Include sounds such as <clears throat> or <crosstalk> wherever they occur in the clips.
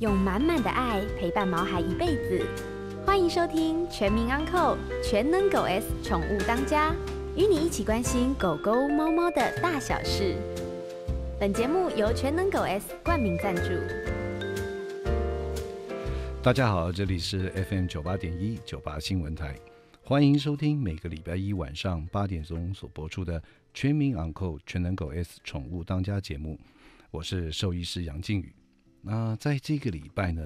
用满满的爱陪伴毛孩一辈子。欢迎收听《全民 Uncle 全能狗 S 宠物当家》，与你一起关心狗狗、猫猫的大小事。本节目由全能狗 S 冠名赞助。大家好，这里是 FM 九八点一九八新闻台，欢迎收听每个礼拜一晚上八点钟所播出的《全民 Uncle 全能狗 S 宠物当家》节目。我是兽医师杨靖宇。那在这个礼拜呢，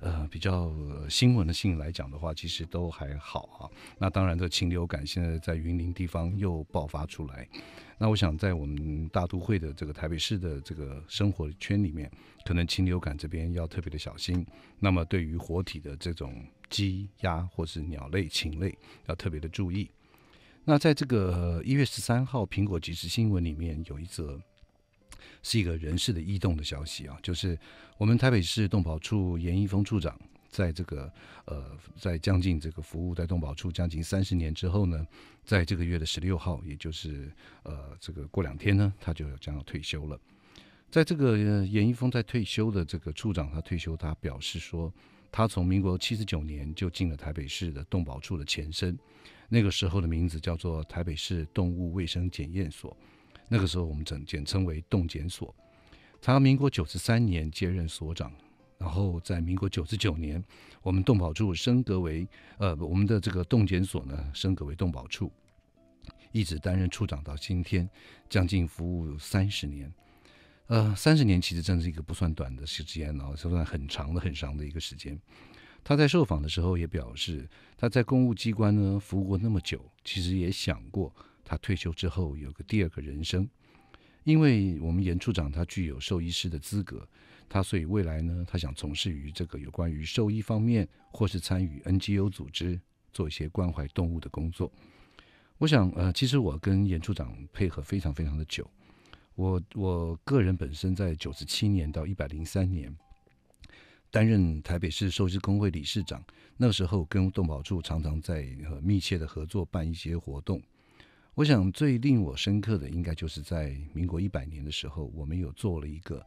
呃，比较新闻的性来讲的话，其实都还好啊。那当然，这禽流感现在在云林地方又爆发出来。那我想，在我们大都会的这个台北市的这个生活圈里面，可能禽流感这边要特别的小心。那么，对于活体的这种鸡、鸭或是鸟类、禽类，要特别的注意。那在这个一月十三号苹果即时新闻里面有一则。是一个人事的异动的消息啊，就是我们台北市动保处严一峰处长，在这个呃，在将近这个服务在动保处将近三十年之后呢，在这个月的十六号，也就是呃这个过两天呢，他就将要退休了。在这个严一峰在退休的这个处长，他退休，他表示说，他从民国七十九年就进了台北市的动保处的前身，那个时候的名字叫做台北市动物卫生检验所。那个时候，我们简简称为动检所。他民国九十三年接任所长，然后在民国九十九年，我们动保处升格为呃，我们的这个动检所呢升格为动保处，一直担任处长到今天，将近服务三十年。呃，三十年其实真是一个不算短的时间，然后算很长的很长的一个时间。他在受访的时候也表示，他在公务机关呢服务过那么久，其实也想过。他退休之后有个第二个人生，因为我们严处长他具有兽医师的资格，他所以未来呢，他想从事于这个有关于兽医方面，或是参与 NGO 组织做一些关怀动物的工作。我想，呃，其实我跟严处长配合非常非常的久，我我个人本身在九十七年到一百零三年担任台北市兽医工会理事长，那时候跟动保处常常在呃、密切的合作，办一些活动。我想最令我深刻的，应该就是在民国一百年的时候，我们有做了一个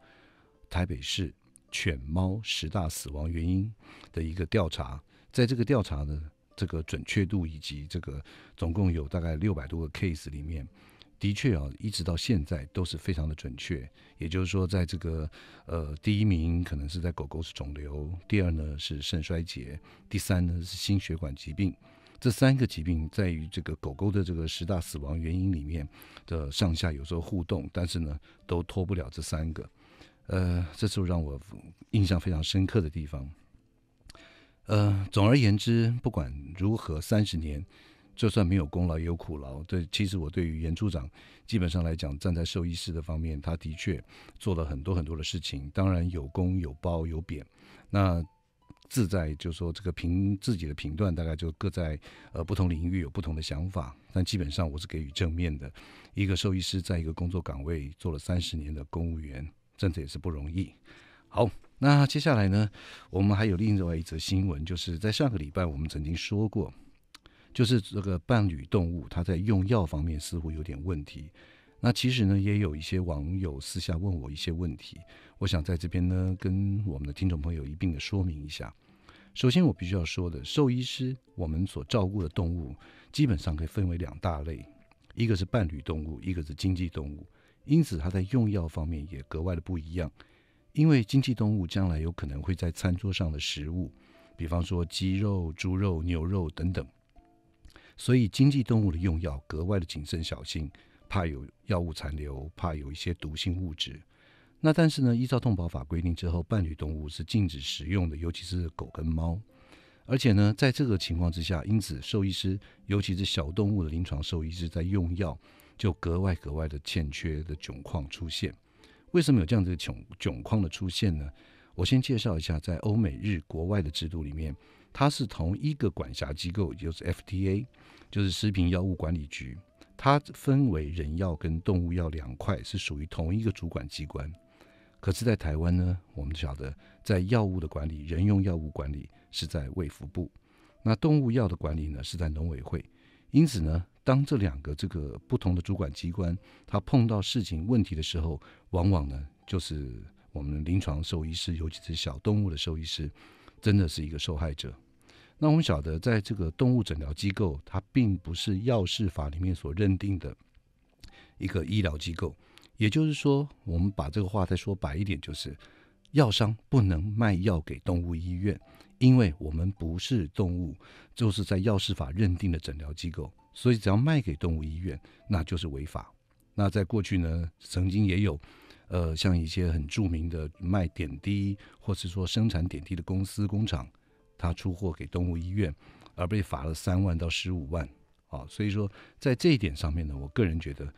台北市犬猫十大死亡原因的一个调查。在这个调查的这个准确度以及这个总共有大概六百多个 case 里面，的确啊，一直到现在都是非常的准确。也就是说，在这个呃第一名可能是在狗狗是肿瘤，第二呢是肾衰竭，第三呢是心血管疾病。这三个疾病在于这个狗狗的这个十大死亡原因里面的上下有时候互动，但是呢，都脱不了这三个。呃，这是让我印象非常深刻的地方。呃，总而言之，不管如何，三十年就算没有功劳也有苦劳。对，其实我对于严处长，基本上来讲，站在兽医师的方面，他的确做了很多很多的事情，当然有功有褒有贬。那自在就是说，这个评自己的评断，大概就各在呃不同领域有不同的想法，但基本上我是给予正面的。一个兽医师在一个工作岗位做了三十年的公务员，真的也是不容易。好，那接下来呢，我们还有另外一则新闻，就是在上个礼拜我们曾经说过，就是这个伴侣动物它在用药方面似乎有点问题。那其实呢，也有一些网友私下问我一些问题。我想在这边呢，跟我们的听众朋友一并的说明一下。首先，我必须要说的，兽医师我们所照顾的动物，基本上可以分为两大类，一个是伴侣动物，一个是经济动物。因此，它在用药方面也格外的不一样。因为经济动物将来有可能会在餐桌上的食物，比方说鸡肉、猪肉、牛肉等等，所以经济动物的用药格外的谨慎小心，怕有药物残留，怕有一些毒性物质。那但是呢，依照动保法规定之后，伴侣动物是禁止食用的，尤其是狗跟猫。而且呢，在这个情况之下，因此兽医师，尤其是小动物的临床兽医师，在用药就格外格外的欠缺的窘况出现。为什么有这样子的窘窘况的出现呢？我先介绍一下，在欧美日国外的制度里面，它是同一个管辖机构，就是 FDA，就是食品药物管理局。它分为人药跟动物药两块，是属于同一个主管机关。可是，在台湾呢，我们晓得，在药物的管理，人用药物管理是在卫福部，那动物药的管理呢是在农委会。因此呢，当这两个这个不同的主管机关，他碰到事情问题的时候，往往呢，就是我们临床兽医师，尤其是小动物的兽医师，真的是一个受害者。那我们晓得，在这个动物诊疗机构，它并不是药事法里面所认定的一个医疗机构。也就是说，我们把这个话再说白一点，就是药商不能卖药给动物医院，因为我们不是动物，就是在药事法认定的诊疗机构，所以只要卖给动物医院，那就是违法。那在过去呢，曾经也有，呃，像一些很著名的卖点滴，或是说生产点滴的公司工厂，他出货给动物医院，而被罚了三万到十五万。好，所以说在这一点上面呢，我个人觉得，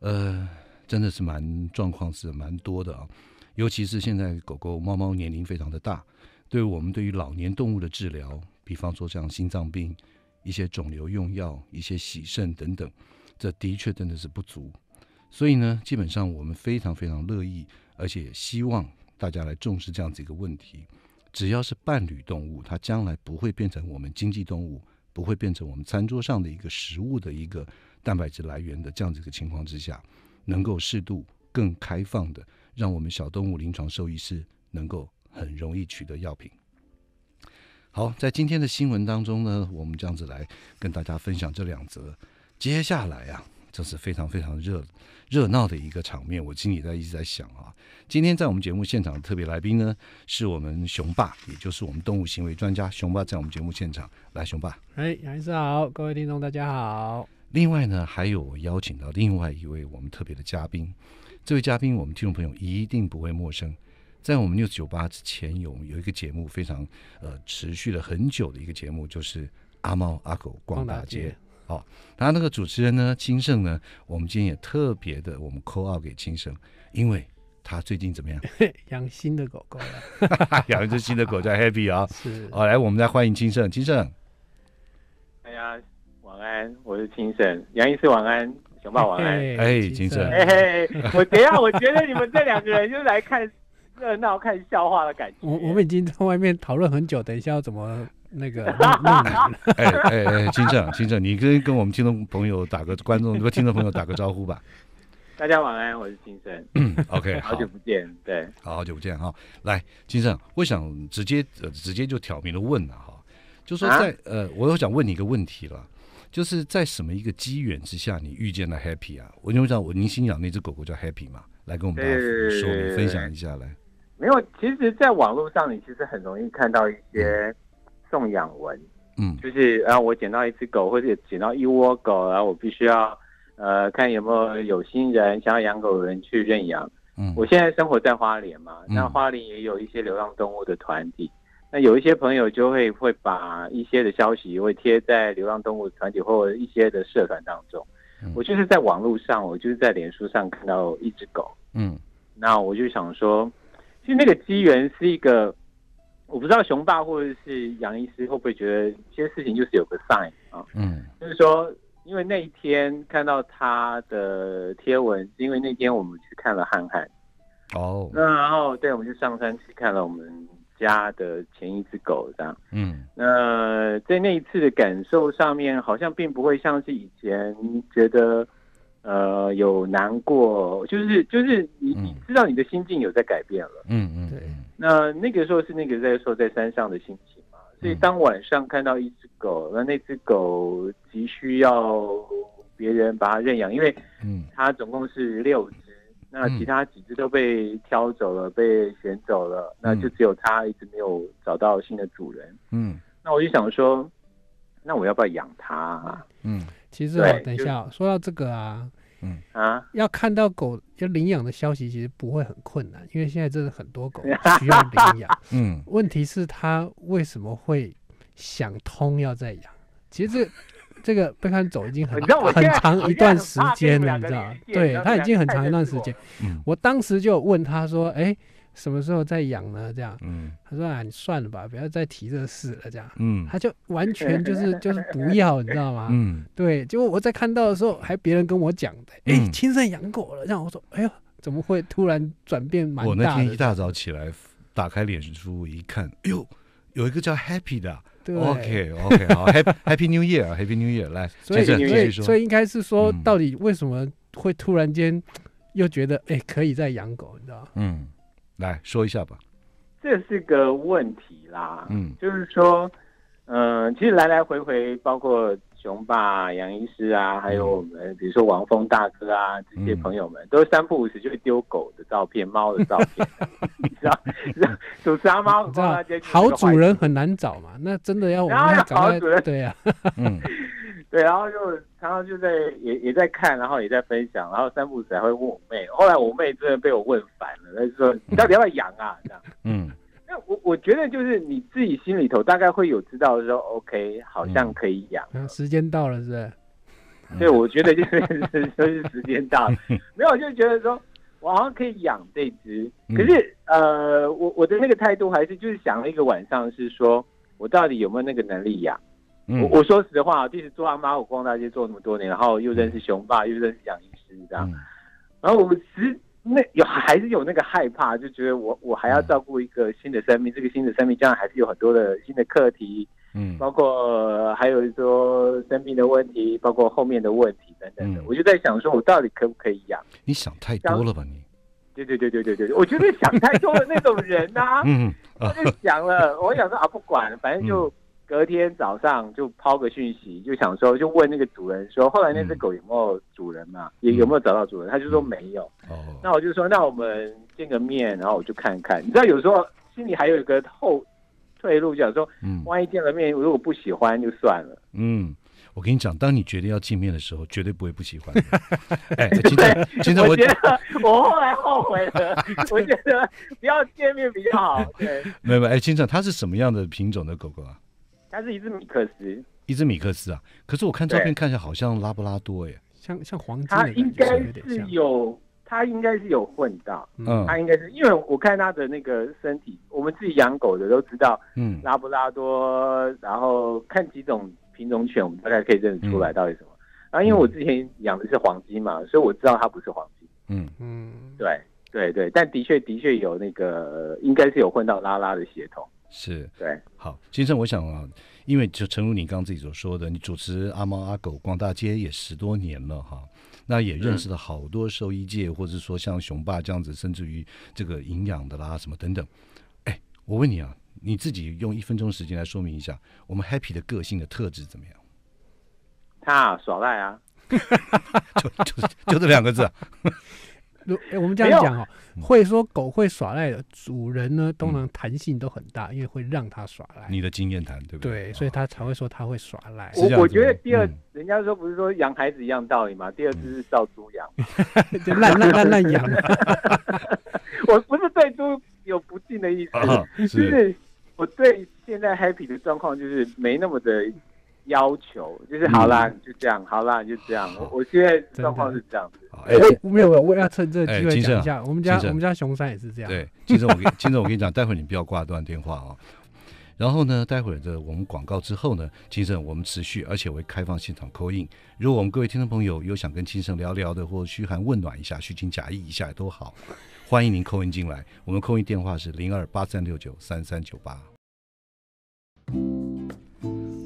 呃。真的是蛮状况是蛮多的啊，尤其是现在狗狗、猫猫年龄非常的大，对我们对于老年动物的治疗，比方说像心脏病、一些肿瘤用药、一些洗肾等等，这的确真的是不足。所以呢，基本上我们非常非常乐意，而且希望大家来重视这样子一个问题：只要是伴侣动物，它将来不会变成我们经济动物，不会变成我们餐桌上的一个食物的一个蛋白质来源的这样子一个情况之下。能够适度更开放的，让我们小动物临床兽医师能够很容易取得药品。好，在今天的新闻当中呢，我们这样子来跟大家分享这两则。接下来啊，这是非常非常热热闹的一个场面。我心里在一直在想啊，今天在我们节目现场的特别来宾呢，是我们雄爸，也就是我们动物行为专家雄爸，在我们节目现场。来，雄爸，哎，杨医师好，各位听众大家好。另外呢，还有邀请到另外一位我们特别的嘉宾，这位嘉宾我们听众朋友一定不会陌生，在我们 news 酒吧之前有有一个节目非常呃持续了很久的一个节目，就是阿猫阿狗逛大街哦，那那个主持人呢，金盛呢，我们今天也特别的我们扣 a 给金盛，因为他最近怎么样，<laughs> 养新的狗狗了，<laughs> 养一只新的狗在 happy 啊，<laughs> 是，好来我们来欢迎金盛，金盛，哎呀。晚安，我是金盛杨医师。晚安，熊爸。晚安，哎，金盛，哎，我等一下，我觉得你们这两个人就来看热闹、看笑话的感觉。我我们已经在外面讨论很久，等一下要怎么那个哎 <laughs> 哎哎，金盛，金盛，你跟跟我们听众朋友打个观众、听众朋友打个招呼吧。大家晚安，我是金盛。OK，好久不见，对，好久不见哈。来，金盛，我想直接直接就挑明了问了哈，就说在呃，我想问你一个问题了。就是在什么一个机缘之下，你遇见了 Happy 啊？我因想，讲我新心养那只狗狗叫 Happy 嘛，来跟我们说分享一下来。没有，其实，在网络上，你其实很容易看到一些送养文，嗯，就是啊，我捡到一只狗，或者捡到一窝狗然后我必须要呃，看有没有有心人想要养狗的人去认养。嗯，我现在生活在花莲嘛，那花莲也有一些流浪动物的团体。那有一些朋友就会会把一些的消息会贴在流浪动物团体或一些的社团当中。我就是在网络上，我就是在脸书上看到一只狗。嗯，那我就想说，其实那个机缘是一个，我不知道雄爸或者是杨医师会不会觉得，一些事情就是有个 sign 啊。嗯，就是说，因为那一天看到他的贴文，因为那天我们去看了憨憨。哦，那然后对，我们就上山去看了我们。家的前一只狗这样，嗯，那在那一次的感受上面，好像并不会像是以前觉得，呃，有难过，就是就是你你知道你的心境有在改变了，嗯嗯，对。那那个时候是那个在说在山上的心情嘛，所以当晚上看到一只狗，那那只狗急需要别人把它认养，因为嗯，它总共是六只。那其他几只都被挑走了，被选走了，那就只有它一直没有找到新的主人。嗯，那我就想说，那我要不要养它啊？嗯，其实哦，等一下说到这个啊，嗯啊，要看到狗就领养的消息，其实不会很困难，因为现在真的很多狗 <laughs> 需要领养。嗯，问题是它为什么会想通要再养？其实。这个被他走已经很很长一段时间了，你知道吗？对他已经很长一段时间。我当时就问他说：“哎，什么时候再养呢？”这样，嗯，他说：“啊，你算了吧，不要再提这事了。”这样，嗯，他就完全就是 <laughs> 就是不要，你知道吗？嗯，对。结果我在看到的时候，还别人跟我讲的：“哎，亲生养狗了。”让我说：“哎呦，怎么会突然转变蛮大？”我那天一大早起来打开脸书一看，哎呦，有一个叫 Happy 的。对，OK OK，好，<laughs> Happy Happy New Year h a p p y New Year，来，所以所以所以应该是说，到底为什么会突然间又觉得哎可以再养狗，你知道嗯，来说一下吧。这是个问题啦，嗯，就是说，嗯，其实来来回回，包括。雄霸、杨医师啊，还有我们，比如说王峰大哥啊，这些朋友们，都是三不五时就会丢狗的照片、猫的照片，<laughs> 你知道？主持阿猫，你知道？好主人很难找嘛，那真的要我们找。<laughs> 然后好主人，对呀，嗯，<laughs> 对，然后就常常就在也也在看，然后也在分享，然后三不五时还会问我妹。后来我妹真的被我问烦了，她就说你到底要不要养啊？这样，嗯。我我觉得就是你自己心里头大概会有知道说，OK，好像可以养。时间到了是？对，我觉得就是就是时间到了，<laughs> 没有，就是觉得说，我好像可以养这只。可是呃，我我的那个态度还是就是想了一个晚上，是说我到底有没有那个能力养。我我说实话，其实做阿妈，我逛大街做那么多年，然后又认识熊爸，又认识杨医师，你知然后我们实。那有 <laughs> 还是有那个害怕，就觉得我我还要照顾一个新的生命，这个新的生命将来还是有很多的新的课题，嗯，包括还有说生病的问题，包括后面的问题等等。嗯，我就在想说，我到底可不可以养？你想太多了吧？你，对对对对对对，我就是想太多的那种人呐。<laughs> 嗯，我就想了，我想说啊，不管，反正就。隔天早上就抛个讯息，就想说就问那个主人说，后来那只狗有没有主人嘛？也有没有找到主人？他就说没有。哦，那我就说，那我们见个面，然后我就看看。你知道，有时候心里还有一个后退路，想说，嗯，万一见了面，如果不喜欢，就算了。嗯，我跟你讲，当你决定要见面的时候，绝对不会不喜欢。<laughs> 哎，今天今天我觉得我后来后悔了，<laughs> 我觉得不要见面比较好。<laughs> 没有，没有。哎，金正，它是什么样的品种的狗狗啊？它是一只米克斯，一只米克斯啊！可是我看照片，看起来好像拉布拉多耶，像像黄金。它应该是有，它应该是有混到，嗯，它应该是因为我看它的那个身体，我们自己养狗的都知道，嗯，拉布拉多，然后看几种品种犬，我们大概可以认得出来到底什么。然啊，因为我之前养的是黄金嘛，所以我知道它不是黄金，嗯嗯，对对对，但的确的确有那个，应该是有混到拉拉的血统。是对，好，先生，我想啊，因为就诚如你刚刚自己所说的，你主持阿猫阿狗逛大街也十多年了哈，那也认识了好多兽医界，或者说像雄霸这样子，甚至于这个营养的啦什么等等。哎，我问你啊，你自己用一分钟时间来说明一下，我们 Happy 的个性的特质怎么样？他耍赖啊，<laughs> 就就就这两个字。哎，我们这样讲哦，会说狗会耍赖的主人呢，通常弹性都很大，因为会让他耍赖。你的经验谈对不对？对，所以他才会说他会耍赖。我我觉得第二，人家说不是说养孩子一样道理嘛？第二只是照猪养，<laughs> 烂烂烂烂养。<laughs> 我不是对猪有不敬的意思，就是我对现在 happy 的状况就是没那么的。要求就是好啦，就这样好啦，就这样。我我现在状况是这样子。哎，没有没有，我要趁这个机会讲一下，我们家我们家熊山也是这样。对，金生我跟 <laughs> 金生我跟你讲，待会儿你不要挂断电话哦。然后呢，待会儿的我们广告之后呢，金生我们持续，而且会开放现场扣印。如果我们各位听众朋友有想跟金生聊聊的，或嘘寒问暖一下、虚情假意一下也都好，欢迎您扣印进来。我们扣印电话是零二八三六九三三九八。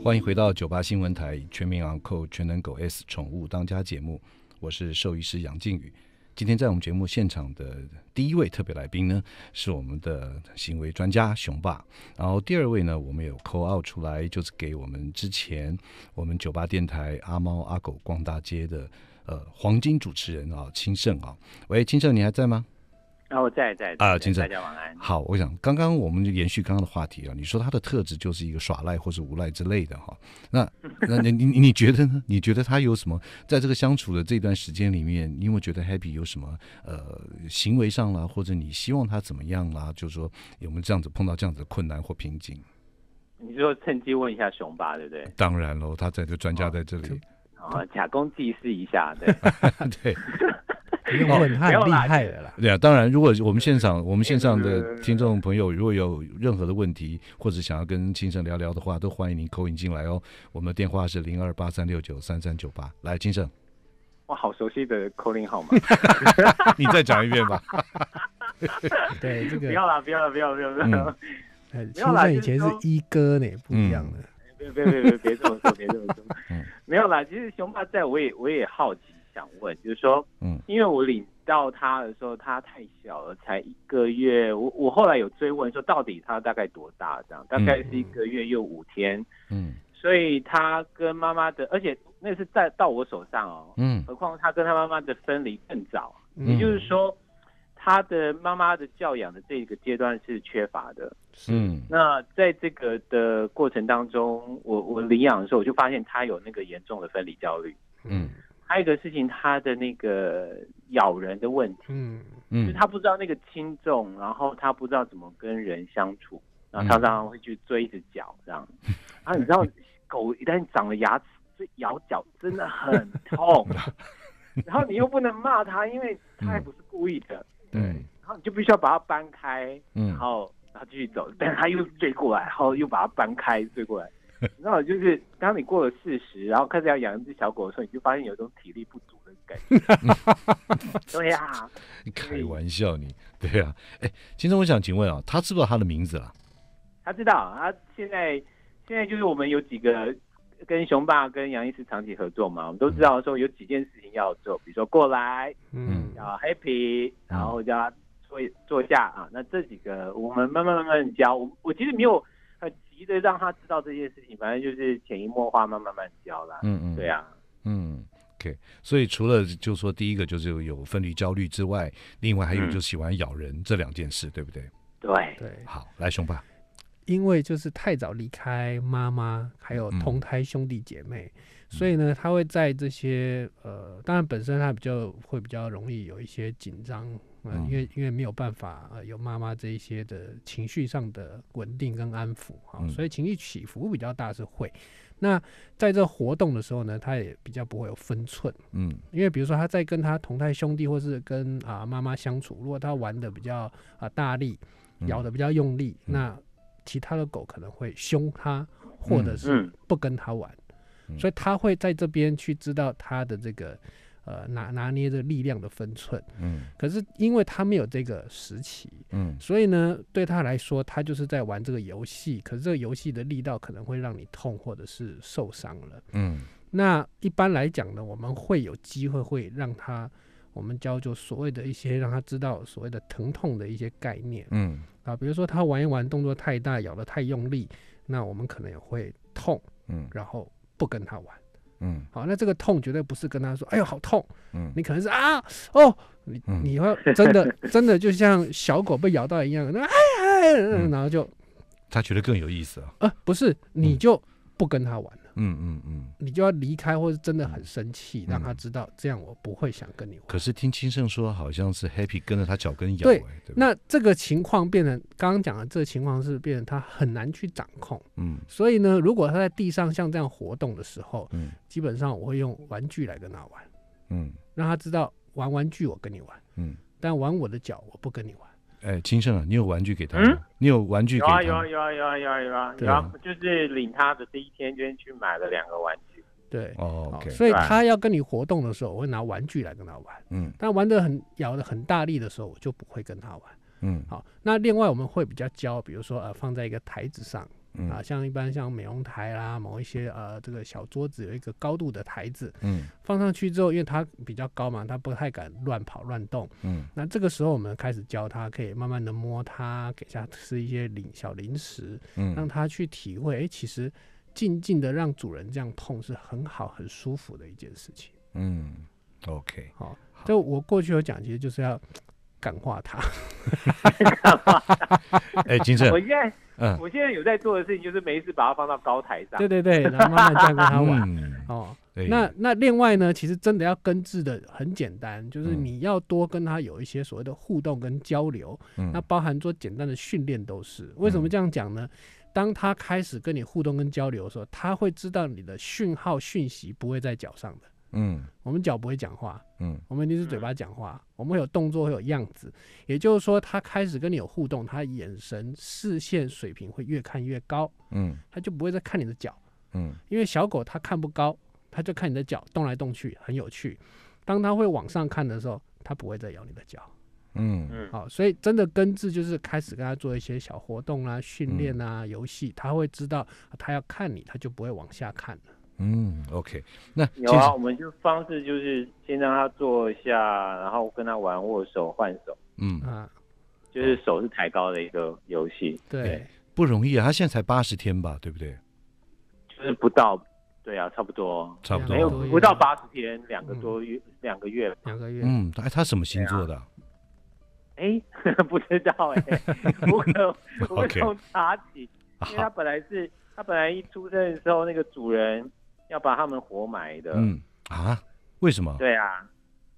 欢迎回到九八新闻台《全民昂狗全能狗 S 宠物当家》节目，我是兽医师杨靖宇。今天在我们节目现场的第一位特别来宾呢，是我们的行为专家雄霸。然后第二位呢，我们有 call out 出来，就是给我们之前我们九八电台阿猫阿狗逛大街的呃黄金主持人啊，青盛啊。喂，青盛，你还在吗？然后在在啊，金正大家晚安。好，我想刚刚我们就延续刚刚的话题啊，你说他的特质就是一个耍赖或者无赖之类的哈。那 <laughs> 那你你你觉得呢？你觉得他有什么在这个相处的这段时间里面？因为觉得 Happy 有什么呃行为上啦，或者你希望他怎么样啦？就是说有没有这样子碰到这样子的困难或瓶颈？你就趁机问一下熊爸，对不对？当然喽，他在这专家在这里哦，假公济私一下，对 <laughs> 对。很厉害的啦，对啊。当然，如果我们现场，我们线上的听众朋友，如果有任何的问题，或者想要跟清盛聊聊的话，都欢迎您扣影进来哦。我们的电话是零二八三六九三三九八。来，清盛，哇，好熟悉的扣音号码，<laughs> 你再讲一遍吧。<laughs> 对这个不要了，不要了，不要，不要，不要。呃，除以前是一哥呢，不一样的。别别别别别这么说，别这么说。嗯，没有啦，其实熊爸在我也我也好奇。想问，就是说，嗯，因为我领到他的时候，他太小了，才一个月。我我后来有追问说，到底他大概多大？这样，大概是一个月又五天。嗯，所以他跟妈妈的，而且那是在到我手上哦。嗯，何况他跟他妈妈的分离更早，也就是说，他的妈妈的教养的这个阶段是缺乏的。嗯，那在这个的过程当中，我我领养的时候，我就发现他有那个严重的分离焦虑。嗯。还有一个事情，它的那个咬人的问题，嗯嗯，就他不知道那个轻重，然后他不知道怎么跟人相处，然后他常常会去追着脚这样。然后你知道，狗一旦长了牙齿，咬脚真的很痛。<laughs> 然后你又不能骂它，因为它也不是故意的。对。然后你就必须要把它搬开，然后然后继续走，但它又追过来，然后又把它搬开，追过来。那 <laughs> 我就是，当你过了四十，然后开始要养一只小狗的时候，你就发现有一种体力不足的感觉。<laughs> 对呀，你开玩笑，你对呀。哎，其实我想请问啊，他知不知道他的名字啊？他知道，他现在现在就是我们有几个跟熊爸跟杨医师长期合作嘛，我们都知道说有几件事情要做，比如说过来，嗯，叫 Happy，然后叫坐坐下啊，那这几个我们慢慢慢慢教。我我其实没有。一直让他知道这件事情，反正就是潜移默化，慢慢慢教啦。嗯嗯，对啊，嗯 o k 所以除了就说第一个就是有分离焦虑之外，另外还有就喜欢咬人这两件事，对不对？对对。好，来熊爸，因为就是太早离开妈妈，还有同胎兄弟姐妹，所以呢，他会在这些呃，当然本身他比较会比较容易有一些紧张。呃，因为因为没有办法，呃，有妈妈这一些的情绪上的稳定跟安抚，哈，所以情绪起伏比较大是会。那在这活动的时候呢，他也比较不会有分寸，嗯，因为比如说他在跟他同泰兄弟或是跟啊妈妈相处，如果他玩的比较啊大力，咬的比较用力，那其他的狗可能会凶他，或者是不跟他玩，所以他会在这边去知道他的这个。呃，拿拿捏着力量的分寸，嗯，可是因为他没有这个时期，嗯，所以呢，对他来说，他就是在玩这个游戏，可是这个游戏的力道可能会让你痛或者是受伤了，嗯，那一般来讲呢，我们会有机会会让他，我们教就所谓的一些让他知道所谓的疼痛的一些概念，嗯，啊，比如说他玩一玩动作太大，咬得太用力，那我们可能也会痛，嗯，然后不跟他玩。嗯，好，那这个痛绝对不是跟他说，哎呦好痛，嗯，你可能是啊，哦，你你会真的真的就像小狗被咬到一样，那哎哎，然后就，他觉得更有意思啊，呃，不是，你就不跟他玩。嗯嗯嗯，你就要离开，或者真的很生气，让他知道这样我不会想跟你玩。可是听青盛说，好像是 Happy 跟着他脚跟咬。对，那这个情况变成刚刚讲的这个情况是变成他很难去掌控。嗯，所以呢，如果他在地上像这样活动的时候，嗯，基本上我会用玩具来跟他玩，嗯，让他知道玩玩具我跟你玩，嗯，但玩我的脚我不跟你玩。哎，金盛啊，你有玩具给他？你有玩具？有啊有啊有啊有啊有啊有啊！后就是领他的第一天，就先去买了两个玩具。对，哦，所以他要跟你活动的时候，我会拿玩具来跟他玩。嗯，但玩的很咬的很大力的时候，我就不会跟他玩。嗯，好，那另外我们会比较教，比如说呃，放在一个台子上。啊，像一般像美容台啦，某一些呃，这个小桌子有一个高度的台子，嗯，放上去之后，因为它比较高嘛，它不太敢乱跑乱动，嗯，那这个时候我们开始教它，可以慢慢的摸它，给它吃一些零小零食，嗯，让它去体会，哎，其实静静的让主人这样碰是很好很舒服的一件事情，嗯，OK，好，就我过去有讲，其实就是要。感化他，<laughs> 哎，金正，我现在，嗯，我现在有在做的事情就是没事把它放到高台上，对对对，然后慢慢再跟他玩。哦，那那另外呢，其实真的要根治的很简单，就是你要多跟他有一些所谓的互动跟交流，那包含做简单的训练都是。为什么这样讲呢？当他开始跟你互动跟交流的时候，他会知道你的讯号讯息不会在脚上的。嗯，我们脚不会讲话，嗯，我们一定是嘴巴讲话。我们会有动作，会有样子。也就是说，他开始跟你有互动，他眼神视线水平会越看越高，嗯，他就不会再看你的脚，嗯，因为小狗它看不高，它就看你的脚动来动去很有趣。当它会往上看的时候，它不会再咬你的脚，嗯嗯。好，所以真的根治就是开始跟他做一些小活动啊、训练啊、游戏，他会知道他要看你，他就不会往下看了。嗯，OK，那有啊，我们就方式就是先让他坐下，然后跟他玩握手换手，嗯，就是手是抬高的一个游戏。对，不容易啊，他现在才八十天吧，对不对？就是不到，对啊，差不多，差不多，没有不到八十天，两个多月，两个月，两个月。嗯，哎，他什么星座的？哎，<laughs> 不知道哎，我从我从查起，因为他本来是，他本来一出生的时候那个主人。要把他们活埋的，嗯啊，为什么？对啊，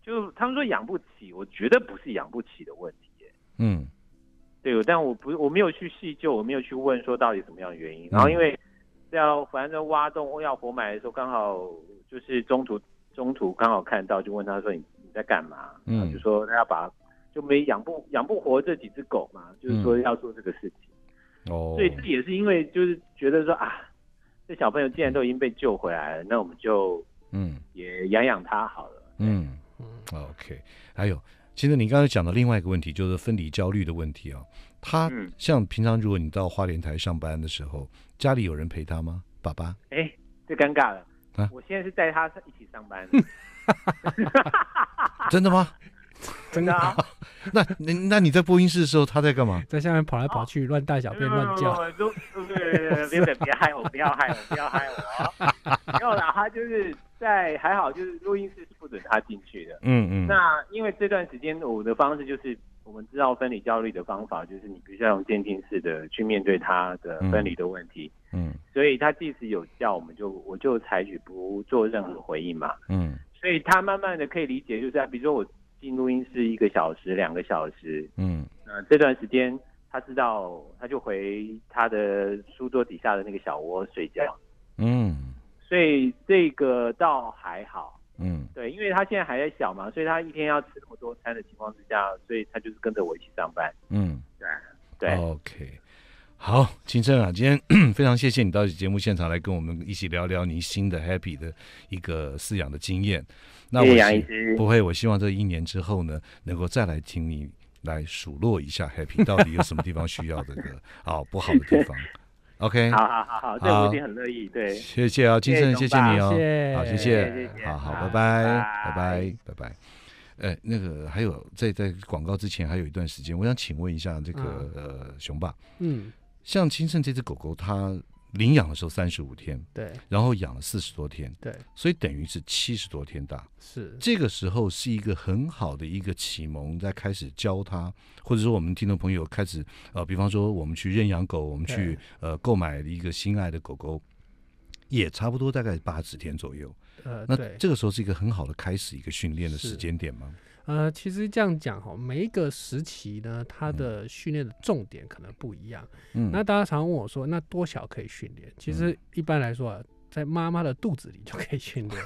就他们说养不起，我觉得不是养不起的问题，嗯，对，但我不我没有去细究，我没有去问说到底什么样的原因。然后因为要反正挖洞要活埋的时候，刚好就是中途中途刚好看到，就问他说你你在干嘛？嗯，就说他要把就没养不养不活这几只狗嘛，就是说要做这个事情，哦，所以这也是因为就是觉得说啊。这小朋友既然都已经被救回来了，那我们就嗯，也养养他好了。嗯嗯，OK。还有，其实你刚才讲的另外一个问题，就是分离焦虑的问题啊。他像平常如果你到花莲台上班的时候，家里有人陪他吗？爸爸？哎，最尴尬了。我现在是带他一起上班。<laughs> <laughs> 真的吗？真的啊。那那那你在播音室的时候，他在干嘛？在下面跑来跑去，乱大小便，乱叫。别别别别害我！不要害我！不要害我！<laughs> 没有啦，他就是在还好，就是录音室是不准他进去的。嗯嗯。那因为这段时间我的方式就是，我们知道分离焦虑的方法，就是你必须要用渐进式的去面对他的分离的问题。嗯。所以他即使有叫，我们就我就采取不做任何回应嘛。嗯。所以他慢慢的可以理解，就是比如说我。进录音室一个小时、两个小时，嗯，那这段时间他知道，他就回他的书桌底下的那个小窝睡觉，嗯，所以这个倒还好，嗯，对，因为他现在还在小嘛，所以他一天要吃那么多餐的情况之下，所以他就是跟着我一起上班，嗯，对，对，OK。好，金生啊，今天 <clears throat> 非常谢谢你到节目现场来跟我们一起聊聊你新的 Happy 的一个饲养的经验。那我不会，我希望这一年之后呢，能够再来听你来数落一下 Happy 到底有什么地方需要这个啊 <laughs> 不好的地方。OK，好好好好，对，我一定很乐意。对，谢谢啊，金生，谢谢你哦，好，谢谢，谢谢，好好，拜拜，拜拜，拜拜。哎，那个还有在在广告之前还有一段时间，我想请问一下这个熊爸，嗯。像青盛这只狗狗，它领养的时候三十五天，对，然后养了四十多天，对，所以等于是七十多天大。是，这个时候是一个很好的一个启蒙，在开始教它，或者说我们听众朋友开始，呃，比方说我们去认养狗，我们去呃购买一个心爱的狗狗，也差不多大概八十天左右。呃，那这个时候是一个很好的开始一个训练的时间点吗？呃，其实这样讲哈，每一个时期呢，它的训练的重点可能不一样。嗯，那大家常问我说，那多小可以训练？其实一般来说啊，在妈妈的肚子里就可以训练，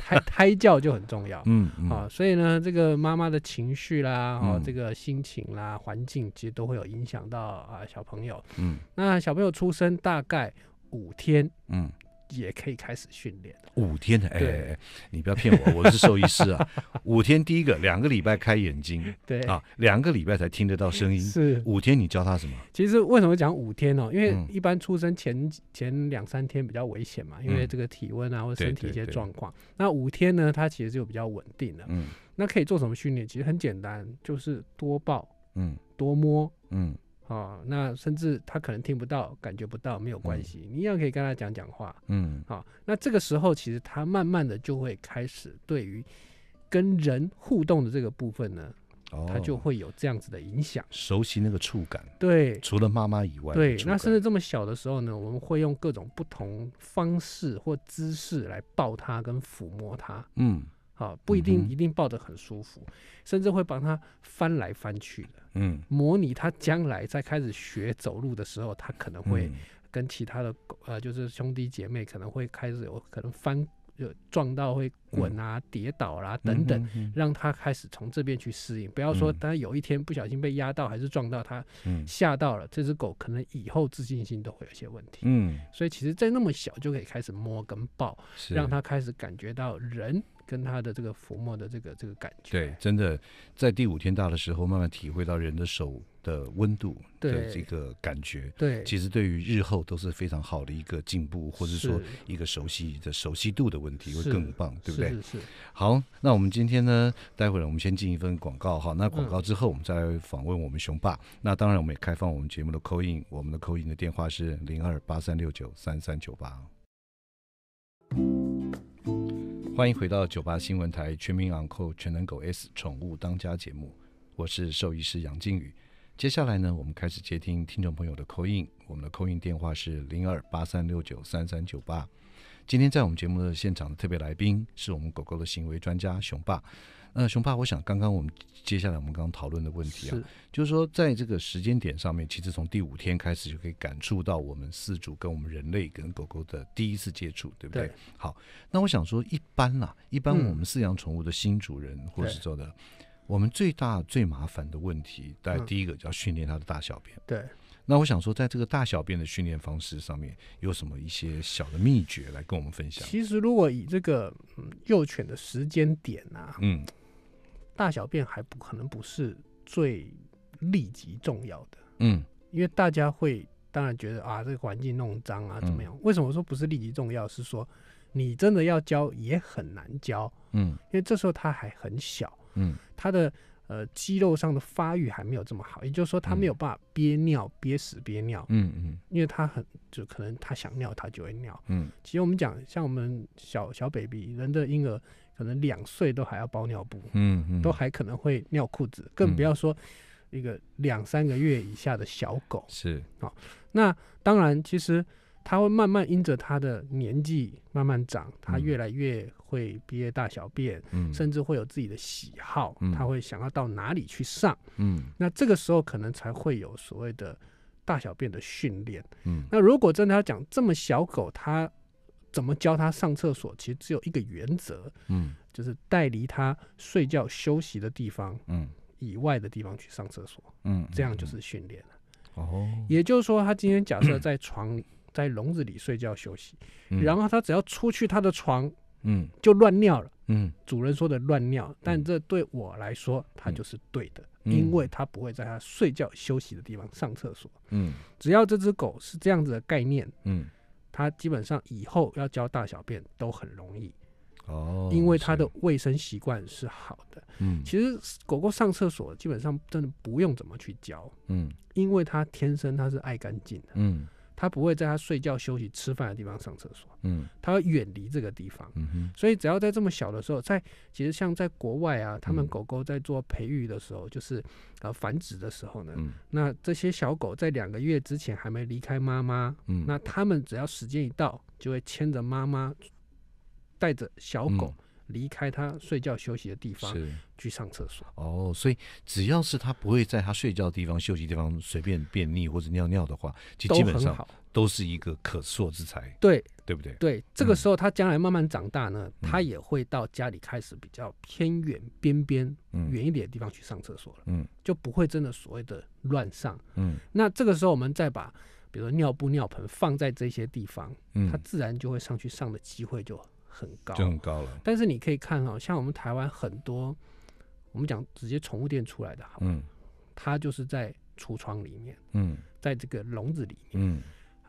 胎胎教就很重要。嗯嗯啊，所以呢，这个妈妈的情绪啦，哦，这个心情啦，环境其实都会有影响到啊小朋友。嗯，那小朋友出生大概五天。嗯。也可以开始训练，五天的哎哎，你不要骗我，我是兽医师啊，<laughs> 五天第一个两个礼拜开眼睛，对啊，两个礼拜才听得到声音，是五天你教他什么？其实为什么讲五天呢？因为一般出生前前两三天比较危险嘛，因为这个体温啊或者身体一些状况，那五天呢，它其实就比较稳定了。嗯，那可以做什么训练？其实很简单，就是多抱，嗯，多摸，嗯。哦，那甚至他可能听不到、感觉不到，没有关系，你一样可以跟他讲讲话。嗯，好，那这个时候其实他慢慢的就会开始对于跟人互动的这个部分呢，他就会有这样子的影响，熟悉那个触感。对，除了妈妈以外，对，那甚至这么小的时候呢，我们会用各种不同方式或姿势来抱他跟抚摸他。嗯。好，不一定一定抱得很舒服，甚至会帮他翻来翻去的。嗯，模拟他将来在开始学走路的时候，他可能会跟其他的狗，呃，就是兄弟姐妹可能会开始有可能翻，就撞到会滚啊、跌倒啦等等，让他开始从这边去适应。不要说他有一天不小心被压到，还是撞到他，吓到了这只狗，可能以后自信心都会有些问题。嗯，所以其实，在那么小就可以开始摸跟抱，让他开始感觉到人。跟他的这个抚摸的这个这个感觉，对，真的在第五天大的时候，慢慢体会到人的手的温度的这个感觉，对，其实对于日后都是非常好的一个进步，或者说一个熟悉的熟悉度的问题会更棒，对不对？是。好，那我们今天呢，待会儿我们先进一份广告哈，那广告之后我们再访问我们雄爸，那当然我们也开放我们节目的口音，我们的口音的电话是零二八三六九三三九八。欢迎回到九八新闻台《全民昂扣全能狗 S 宠物当家》节目，我是兽医师杨靖宇。接下来呢，我们开始接听听众朋友的扣印，我们的扣印电话是零二八三六九三三九八。今天在我们节目的现场的特别来宾是我们狗狗的行为专家雄霸。那熊爸，我想刚刚我们接下来我们刚讨论的问题啊，就是说在这个时间点上面，其实从第五天开始就可以感触到我们四主跟我们人类跟狗狗的第一次接触，对不对？好，那我想说一般啦，一般我们饲养宠物的新主人或者是说的，我们最大最麻烦的问题，大概第一个叫训练它的大小便。对，那我想说在这个大小便的训练方式上面，有什么一些小的秘诀来跟我们分享？其实如果以这个幼犬的时间点啊，嗯。大小便还不可能不是最立即重要的，嗯，因为大家会当然觉得啊，这个环境弄脏啊，怎么样？为什么说不是立即重要？是说你真的要教也很难教，嗯，因为这时候他还很小，嗯，他的呃肌肉上的发育还没有这么好，也就是说他没有办法憋尿，憋屎憋尿，嗯嗯，因为他很就可能他想尿他就会尿，嗯，其实我们讲像我们小小 baby 人的婴儿。可能两岁都还要包尿布，嗯，都还可能会尿裤子，更不要说一个两三个月以下的小狗是啊。那当然，其实它会慢慢因着它的年纪慢慢长，它越来越会憋大小便，嗯，甚至会有自己的喜好，它会想要到哪里去上，嗯。那这个时候可能才会有所谓的大小便的训练，嗯。那如果真的要讲这么小狗，它怎么教他上厕所？其实只有一个原则，嗯，就是带离他睡觉休息的地方，嗯，以外的地方去上厕所，嗯，这样就是训练了。哦，也就是说，他今天假设在床里，<clears throat> 在笼子里睡觉休息，然后他只要出去他的床，嗯，就乱尿了，嗯，主人说的乱尿，但这对我来说，他就是对的，因为他不会在他睡觉休息的地方上厕所，嗯，只要这只狗是这样子的概念，嗯。它基本上以后要教大小便都很容易，哦，因为它的卫生习惯是好的。嗯，其实狗狗上厕所基本上真的不用怎么去教，嗯，因为它天生它是爱干净的。嗯。它不会在它睡觉、休息、吃饭的地方上厕所。嗯，它要远离这个地方。嗯嗯。所以只要在这么小的时候，在其实像在国外啊，他们狗狗在做培育的时候，就是呃繁殖的时候呢，那这些小狗在两个月之前还没离开妈妈。嗯。那他们只要时间一到，就会牵着妈妈，带着小狗。离开他睡觉休息的地方去上厕所哦，所以只要是他不会在他睡觉的地方休息地方随便便秘或者尿尿的话，都基本上都是一个可塑之才，对对不对？对，这个时候他将来慢慢长大呢，他也会到家里开始比较偏远边边远一点的地方去上厕所了，嗯，就不会真的所谓的乱上，嗯，那这个时候我们再把比如说尿布尿盆放在这些地方，嗯，他自然就会上去上的机会就。很高，就很高了。但是你可以看哈，像我们台湾很多，我们讲直接宠物店出来的，嗯，它就是在橱窗里面，嗯，在这个笼子里面，嗯，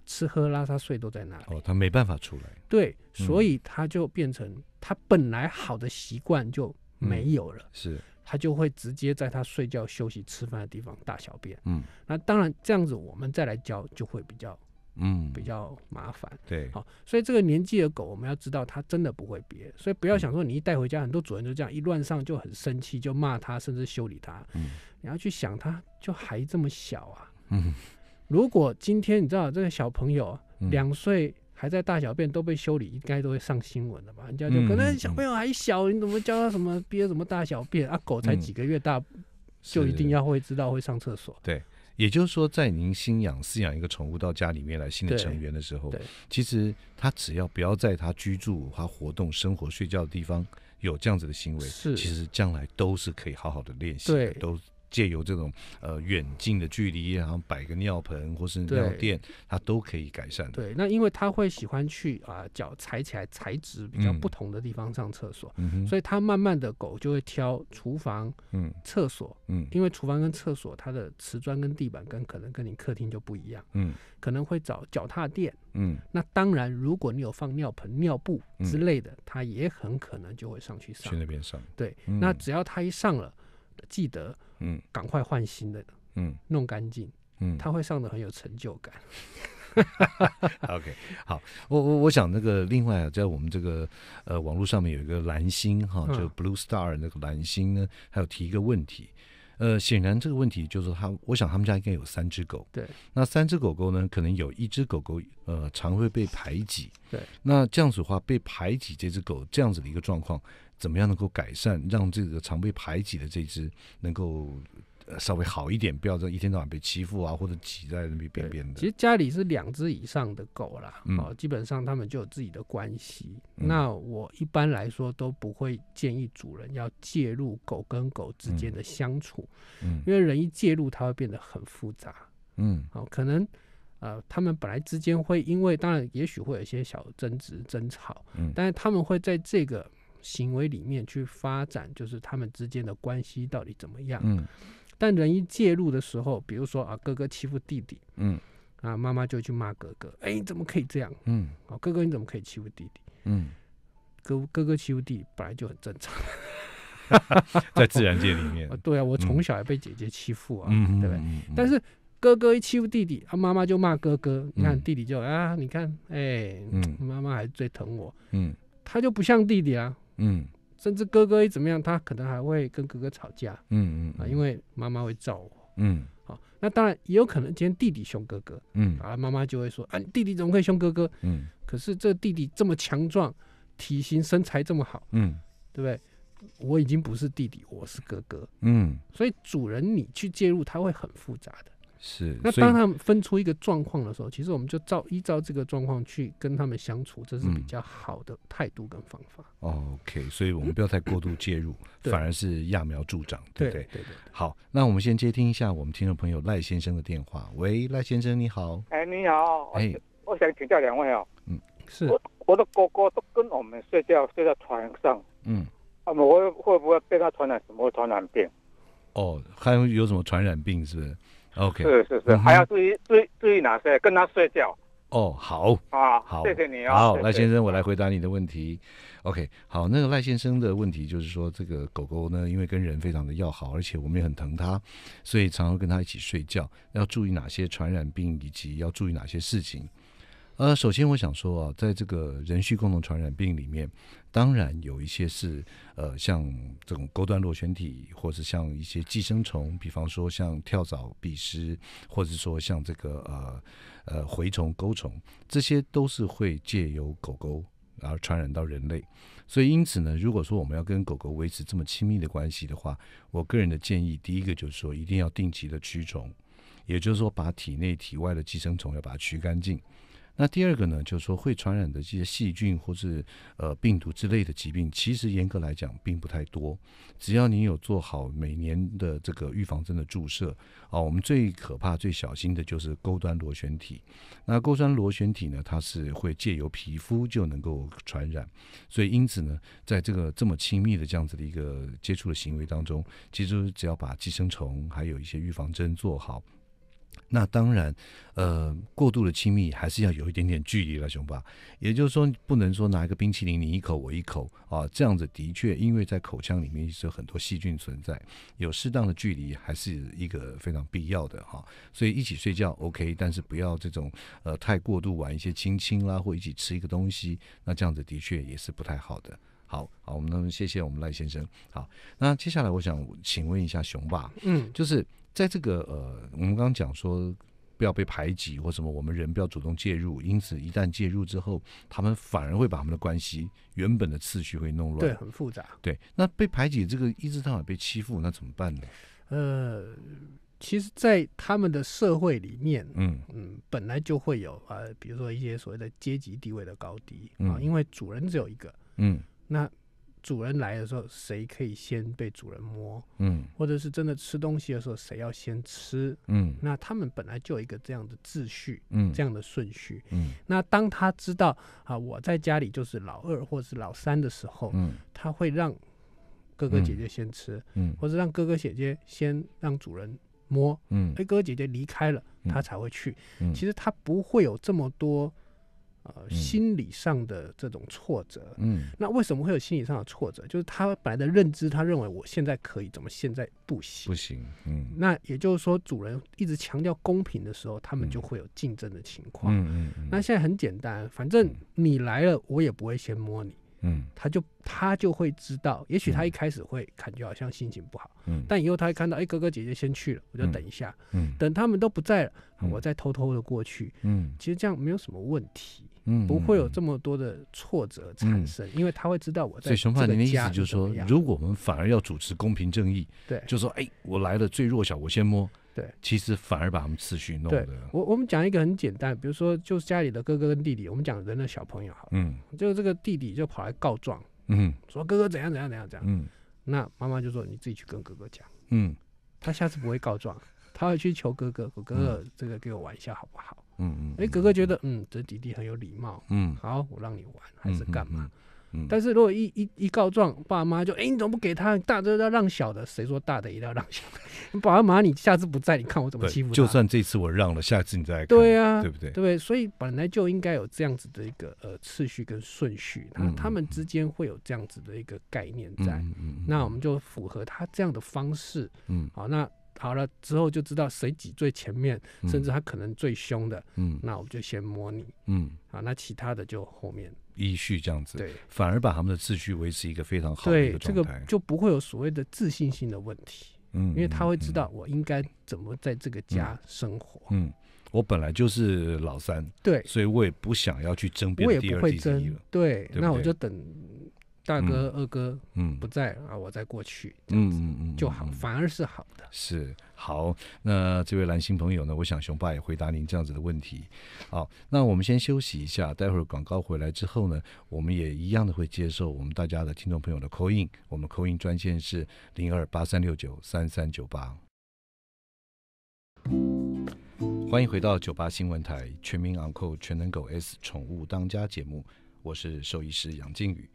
吃喝拉撒睡都在那里。哦，它没办法出来。对，所以它就变成它本来好的习惯就没有了，是，他就会直接在他睡觉、休息、吃饭的地方大小便。嗯，那当然这样子，我们再来教就会比较。嗯，比较麻烦，对，好，所以这个年纪的狗，我们要知道它真的不会憋，所以不要想说你一带回家，很多主人就这样一乱上就很生气，就骂他，甚至修理他。嗯，你要去想，他就还这么小啊。嗯，<laughs> 如果今天你知道这个小朋友两岁还在大小便都被修理，应该都会上新闻的吧？人家就可能小朋友还小，你怎么教他什么憋什么大小便啊？狗才几个月大，就一定要会知道会上厕所。对。也就是说，在您新养饲养一个宠物到家里面来新的成员的时候，其实他只要不要在他居住、他活动、生活、睡觉的地方有这样子的行为，其实将来都是可以好好的练习的。都。借由这种呃远近的距离，然后摆个尿盆或是尿垫，它都可以改善的。对，那因为它会喜欢去啊脚踩起来材质比较不同的地方上厕所，嗯所以它慢慢的狗就会挑厨房、厕所，嗯，因为厨房跟厕所它的瓷砖跟地板跟可能跟你客厅就不一样，嗯，可能会找脚踏垫，嗯，那当然如果你有放尿盆、尿布之类的，它也很可能就会上去上。去那边上。对，那只要它一上了，记得。嗯，赶快换新的，嗯，弄干净，嗯，他会上的很有成就感。<laughs> OK，好，我我我想那个另外在我们这个呃网络上面有一个蓝星哈，就 Blue Star 那个蓝星呢，还有提一个问题，呃，显然这个问题就是他，我想他们家应该有三只狗，对，那三只狗狗呢，可能有一只狗狗呃常会被排挤，对，那这样子的话被排挤这只狗这样子的一个状况。怎么样能够改善，让这个常被排挤的这只能够稍微好一点，不要在一天到晚被欺负啊，或者挤在那边边边的。其实家里是两只以上的狗啦，嗯，基本上他们就有自己的关系。那我一般来说都不会建议主人要介入狗跟狗之间的相处，嗯，因为人一介入，它会变得很复杂，嗯，好，可能呃，他们本来之间会因为，当然也许会有一些小争执、争吵，嗯，但是他们会在这个。行为里面去发展，就是他们之间的关系到底怎么样？嗯，但人一介入的时候，比如说啊，哥哥欺负弟弟，嗯，啊，妈妈就去骂哥哥，哎，怎么可以这样？嗯，哦，哥哥你怎么可以欺负弟弟？嗯，哥哥哥欺负弟弟本来就很正常，<laughs> 在自然界里面，对啊，我从小也被姐姐欺负啊，对不对？但是哥哥一欺负弟弟，他妈妈就骂哥哥，你看弟弟就啊，你看，哎，妈妈还是最疼我，嗯，他就不像弟弟啊。嗯，甚至哥哥一怎么样，他可能还会跟哥哥吵架。嗯嗯啊，因为妈妈会揍我。嗯，好，那当然也有可能今天弟弟凶哥哥。嗯啊，妈妈就会说啊，弟弟怎么会凶哥哥？嗯，可是这弟弟这么强壮，体型身材这么好。嗯，对不对？我已经不是弟弟，我是哥哥。嗯，所以主人你去介入，他会很复杂的。是，那当他们分出一个状况的时候，其实我们就照依照这个状况去跟他们相处，这是比较好的态度跟方法。OK，所以我们不要太过度介入，<clears throat> 反而是揠苗助长，对不对？对对。好，那我们先接听一下我们听众朋友赖先生的电话。喂，赖先生你好。哎，你好。哎，我想请教两位哦。嗯，是。我我的哥哥都跟我们睡觉，睡在床上。嗯，那么会会不会被他传染什么传染病？哦，还有有什么传染病？是不是？OK，是是是，还要注意注意注意哪些？跟他睡觉。哦，好啊，好，谢谢你啊。好，赖先生，我来回答你的问题。OK，好，那个赖先生的问题就是说，这个狗狗呢，因为跟人非常的要好，而且我们也很疼它，所以常常跟它一起睡觉，要注意哪些传染病，以及要注意哪些事情。呃，首先我想说啊，在这个人畜共同传染病里面，当然有一些是呃，像这种高端螺旋体，或是像一些寄生虫，比方说像跳蚤、蜱虱，或者说像这个呃呃蛔虫、钩虫，这些都是会借由狗狗而传染到人类。所以因此呢，如果说我们要跟狗狗维持这么亲密的关系的话，我个人的建议，第一个就是说，一定要定期的驱虫，也就是说，把体内体外的寄生虫要把它驱干净。那第二个呢，就是说会传染的这些细菌或是呃病毒之类的疾病，其实严格来讲并不太多。只要你有做好每年的这个预防针的注射啊，我们最可怕、最小心的就是钩端螺旋体。那钩端螺旋体呢，它是会借由皮肤就能够传染，所以因此呢，在这个这么亲密的这样子的一个接触的行为当中，其实只要把寄生虫还有一些预防针做好。那当然，呃，过度的亲密还是要有一点点距离了，雄爸。也就是说，不能说拿一个冰淇淋，你一口我一口啊，这样子的确，因为在口腔里面是有很多细菌存在，有适当的距离还是一个非常必要的哈。所以一起睡觉 OK，但是不要这种呃太过度玩一些亲亲啦，或一起吃一个东西，那这样子的确也是不太好的。好，好，我们谢谢我们赖先生。好，那接下来我想请问一下雄爸，嗯，就是。在这个呃，我们刚刚讲说不要被排挤或什么，我们人不要主动介入。因此，一旦介入之后，他们反而会把他们的关系原本的次序会弄乱，对，很复杂。对，那被排挤这个一直到底被欺负，那怎么办呢？呃，其实，在他们的社会里面，嗯嗯，本来就会有啊，比如说一些所谓的阶级地位的高低啊，因为主人只有一个，嗯，那。主人来的时候，谁可以先被主人摸？嗯，或者是真的吃东西的时候，谁要先吃？嗯，那他们本来就有一个这样的秩序，嗯，这样的顺序，嗯，那当他知道啊，我在家里就是老二或者是老三的时候，嗯，他会让哥哥姐姐先吃，嗯，或者让哥哥姐姐先让主人摸，嗯，哎，哥哥姐姐离开了，他才会去。其实他不会有这么多。呃，心理上的这种挫折，嗯，那为什么会有心理上的挫折？就是他本来的认知，他认为我现在可以，怎么现在不行？不行，嗯，那也就是说，主人一直强调公平的时候，他们就会有竞争的情况。嗯嗯，那现在很简单，反正你来了，我也不会先摸你，嗯，他就他就会知道，也许他一开始会感觉好像心情不好，嗯，但以后他看到哎哥哥姐姐先去了，我就等一下，嗯，等他们都不在了，我再偷偷的过去，嗯，其实这样没有什么问题。嗯，不会有这么多的挫折产生，因为他会知道我在这以熊爸，您的意思就是说，如果我们反而要主持公平正义，对，就说哎，我来了最弱小，我先摸。对，其实反而把他们次序弄的。我我们讲一个很简单，比如说就是家里的哥哥跟弟弟，我们讲人的小朋友，嗯，就这个弟弟就跑来告状，嗯，说哥哥怎样怎样怎样怎样，嗯，那妈妈就说你自己去跟哥哥讲，嗯，他下次不会告状，他会去求哥哥，我哥哥这个给我玩一下好不好？嗯嗯，哎，哥哥觉得，嗯，这弟弟很有礼貌。嗯，好，我让你玩还是干嘛？嗯，但是如果一一一告状，爸妈就哎，你怎么不给他？大的要让小的，谁说大的一定要让小？的？爸妈，你下次不在，你看我怎么欺负你？就算这次我让了，下次你再看。对啊，对不对？对，所以本来就应该有这样子的一个呃次序跟顺序，那他们之间会有这样子的一个概念在。那我们就符合他这样的方式。嗯，好，那。好了之后就知道谁挤最前面，甚至他可能最凶的，嗯，那我就先摸你，嗯，啊，那其他的就后面依序这样子，对，反而把他们的秩序维持一个非常好的状态，对，这个就不会有所谓的自信心的问题，嗯，因为他会知道我应该怎么在这个家生活，嗯，我本来就是老三，对，所以我也不想要去争辩，我也不会争，对，那我就等。大哥、二哥，嗯，不在啊，我在过去，这样子就好，反而是好的。是好，那这位男性朋友呢？我想熊爸也回答您这样子的问题。好，那我们先休息一下，待会儿广告回来之后呢，我们也一样的会接受我们大家的听众朋友的扣印，我们扣印专线是零二八三六九三三九八。欢迎回到九八新闻台《全民昂扣全能狗 S 宠物当家》节目，我是兽医师杨靖宇。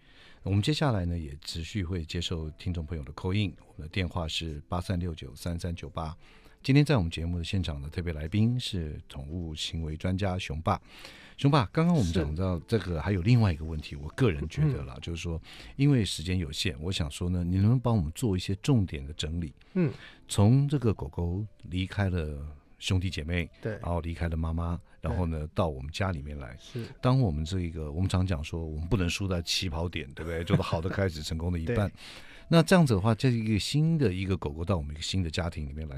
我们接下来呢也持续会接受听众朋友的扣印，我们的电话是八三六九三三九八。今天在我们节目的现场呢，特别来宾是宠物行为专家熊爸。熊爸，刚刚我们讲到这个，还有另外一个问题，我个人觉得了，就是说，因为时间有限，我想说呢，你能帮我们做一些重点的整理？嗯，从这个狗狗离开了兄弟姐妹，对，然后离开了妈妈。然后呢，到我们家里面来。是，当我们这个，我们常讲说，我们不能输在起跑点，对不对？就是好的开始，成功的一半。那这样子的话，这是一个新的一个狗狗到我们一个新的家庭里面来，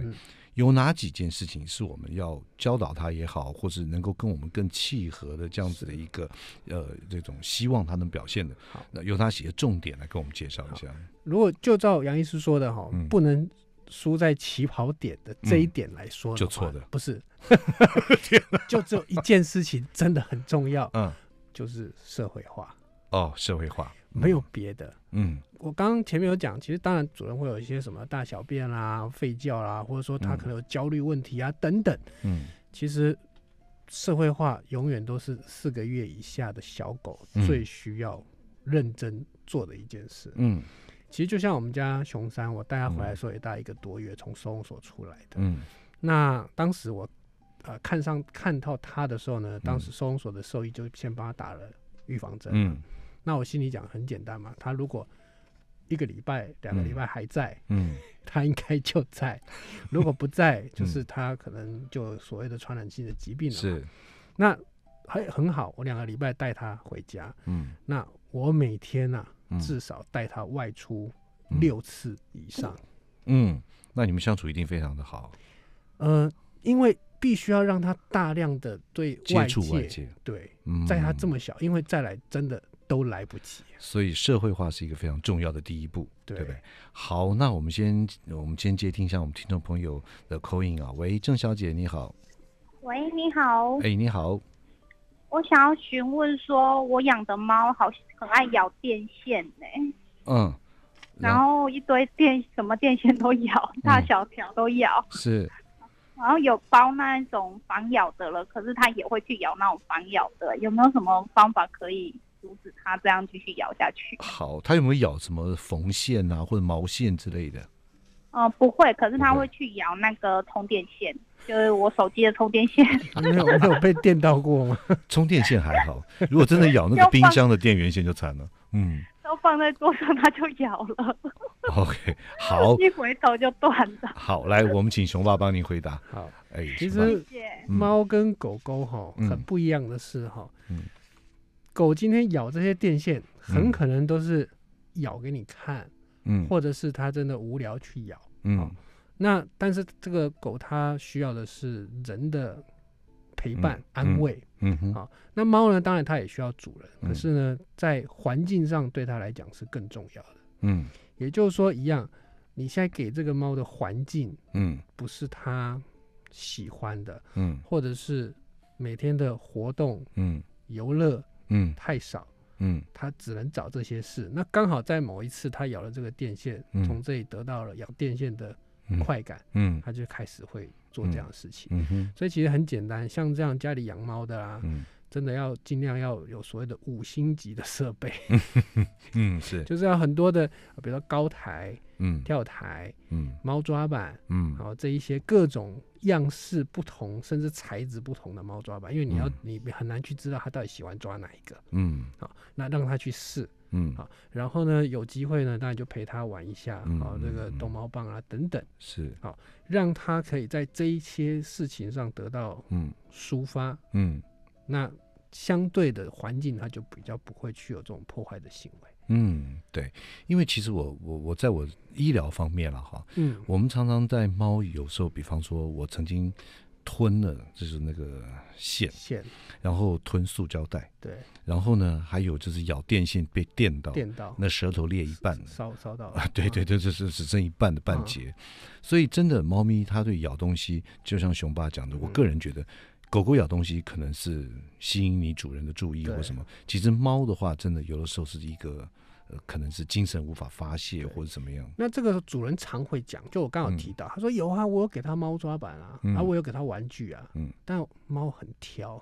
有哪几件事情是我们要教导它也好，或是能够跟我们更契合的这样子的一个呃这种希望它能表现的，好，有它几个重点来跟我们介绍一下。如果就照杨医师说的哈，不能。输在起跑点的这一点来说，就错的不是，<laughs> 就只有一件事情真的很重要，嗯，就是社会化。哦，社会化，没有别的。嗯，我刚刚前面有讲，其实当然主人会有一些什么大小便啦、吠叫啦，或者说他可能有焦虑问题啊等等。嗯，其实社会化永远都是四个月以下的小狗最需要认真做的一件事。嗯。其实就像我们家熊山，我带他回来的时候也带一个多月，从收容所出来的。嗯，那当时我，呃，看上看到他的时候呢，当时收容所的兽医就先帮他打了预防针。嗯，那我心里讲很简单嘛，他如果一个礼拜、两个礼拜还在，嗯，<laughs> 他应该就在；如果不在，就是他可能就所谓的传染性的疾病了。是，那还很好，我两个礼拜带他回家。嗯，那我每天呢？至少带他外出六次以上。嗯，那你们相处一定非常的好。呃，因为必须要让他大量的对外接触外界，对，在他这么小，因为再来真的都来不及。所以社会化是一个非常重要的第一步，对不对？好，那我们先我们先接听一下我们听众朋友的口音啊。喂，郑小姐你好。喂，你好。哎，你好。我想要询问说，我养的猫好很爱咬电线呢，嗯，然后一堆电，什么电线都咬，大小条都咬，是，然后有包那一种防咬的了，可是它也会去咬那种防咬的，有没有什么方法可以阻止它这样继续咬下去？好，它有没有咬什么缝线啊，或者毛线之类的？嗯，不会，可是它会去咬那个充电线，就是我手机的充电线。<laughs> 没有有被电到过吗？<laughs> 充电线还好，如果真的咬那个冰箱的电源线就惨了。嗯，都 <laughs> 放在桌上，它就咬了。OK，好，一回头就断了。好，来，我们请熊爸帮您回答。好，哎，其实猫跟狗狗哈很不一样的是哈。嗯。狗今天咬这些电线，很可能都是咬给你看。嗯，或者是它真的无聊去咬，嗯，那但是这个狗它需要的是人的陪伴、安慰，嗯哼，啊，那猫呢，当然它也需要主人，可是呢，在环境上对它来讲是更重要的，嗯，也就是说一样，你现在给这个猫的环境，嗯，不是它喜欢的，嗯，或者是每天的活动，嗯，游乐，嗯，太少。嗯，他只能找这些事。那刚好在某一次，他咬了这个电线，从这里得到了咬电线的快感。嗯，他就开始会做这样的事情。嗯所以其实很简单，像这样家里养猫的啦，真的要尽量要有所谓的五星级的设备。<laughs> 嗯，是，<laughs> 就是要很多的，比如说高台。嗯，跳台，嗯，猫抓板，嗯，好，这一些各种样式不同，甚至材质不同的猫抓板，因为你要，你很难去知道他到底喜欢抓哪一个，嗯，好，那让他去试，嗯，好，然后呢，有机会呢，当然就陪他玩一下，好，这个逗猫棒啊等等，是，好，让他可以在这一些事情上得到嗯抒发，嗯，那相对的环境，他就比较不会去有这种破坏的行为。嗯，对，因为其实我我我在我医疗方面了哈，嗯，我们常常在猫有时候，比方说，我曾经吞了就是那个线线，然后吞塑胶袋，对，然后呢，还有就是咬电线被电到，电到那舌头裂一半，烧烧到啊，对对对，这是只剩一半的半截，所以真的猫咪它对咬东西，就像雄爸讲的，我个人觉得。狗狗咬东西可能是吸引你主人的注意或什么。其实猫的话，真的有的时候是一个，呃，可能是精神无法发泄或者怎么样。那这个主人常会讲，就我刚好提到，他说有啊，我有给他猫抓板啊，啊，我有给他玩具啊，嗯，但猫很挑，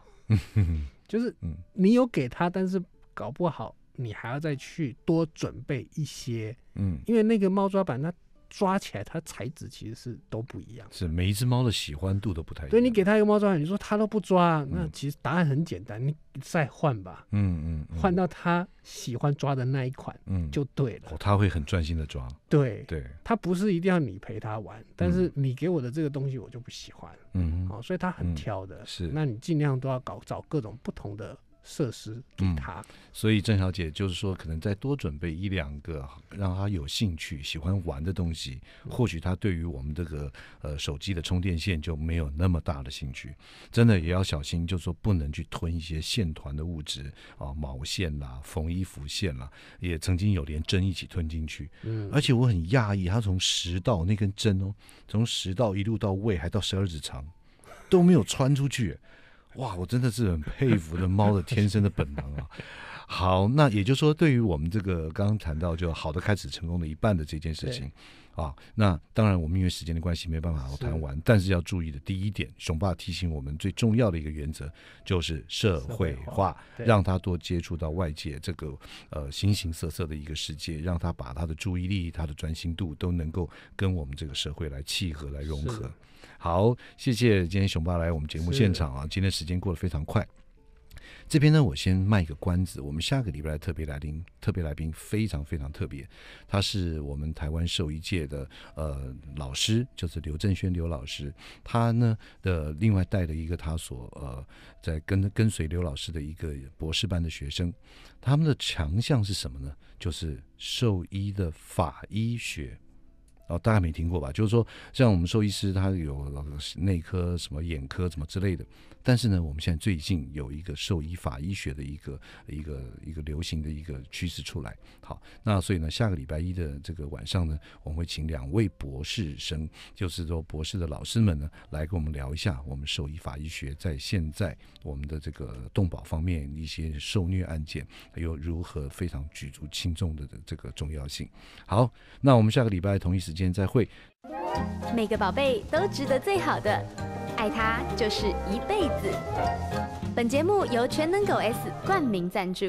<laughs> 就是你有给他，但是搞不好你还要再去多准备一些，嗯，因为那个猫抓板它。抓起来，它材质其实是都不一样。是每一只猫的喜欢度都不太一样。对，你给它一个猫抓你说它都不抓，那其实答案很简单，你再换吧。嗯嗯，换到它喜欢抓的那一款，嗯，就对了。哦，它会很专心的抓。对对，它不是一定要你陪它玩，但是你给我的这个东西我就不喜欢。嗯，好，所以它很挑的。是，那你尽量都要搞找各种不同的。设施给他，所以郑小姐就是说，可能再多准备一两个让他有兴趣、喜欢玩的东西，或许他对于我们这个呃手机的充电线就没有那么大的兴趣。真的也要小心，就说不能去吞一些线团的物质啊，毛线啦、缝衣服线啦，也曾经有连针一起吞进去。嗯，而且我很讶异，他从食道那根针哦，从食道一路到胃，还到十二指肠，都没有穿出去。哇，我真的是很佩服的猫的天生的本能啊！好，那也就是说，对于我们这个刚刚谈到就好的开始，成功的一半的这件事情。啊，那当然，我们因为时间的关系没办法谈完，但是要注意的第一点，熊爸提醒我们最重要的一个原则就是社会化，让他多接触到外界这个呃形形色色的一个世界，让他把他的注意力、他的专心度都能够跟我们这个社会来契合、来融合。好，谢谢今天熊爸来我们节目现场啊，今天时间过得非常快。这边呢，我先卖个关子。我们下个礼拜的特别来宾，特别来宾非常非常特别，他是我们台湾兽医界的呃老师，就是刘正轩刘老师。他呢的另外带了一个他所呃在跟跟随刘老师的一个博士班的学生，他们的强项是什么呢？就是兽医的法医学。哦，大家没听过吧？就是说，像我们兽医师，他有内科、什么眼科、什么之类的。但是呢，我们现在最近有一个兽医法医学的一个一个一个流行的一个趋势出来。好，那所以呢，下个礼拜一的这个晚上呢，我们会请两位博士生，就是说博士的老师们呢，来跟我们聊一下我们兽医法医学在现在我们的这个动保方面一些受虐案件又如何非常举足轻重的这个重要性。好，那我们下个礼拜同一时间再会。每个宝贝都值得最好的，爱他就是一辈子。本节目由全能狗 S 冠名赞助。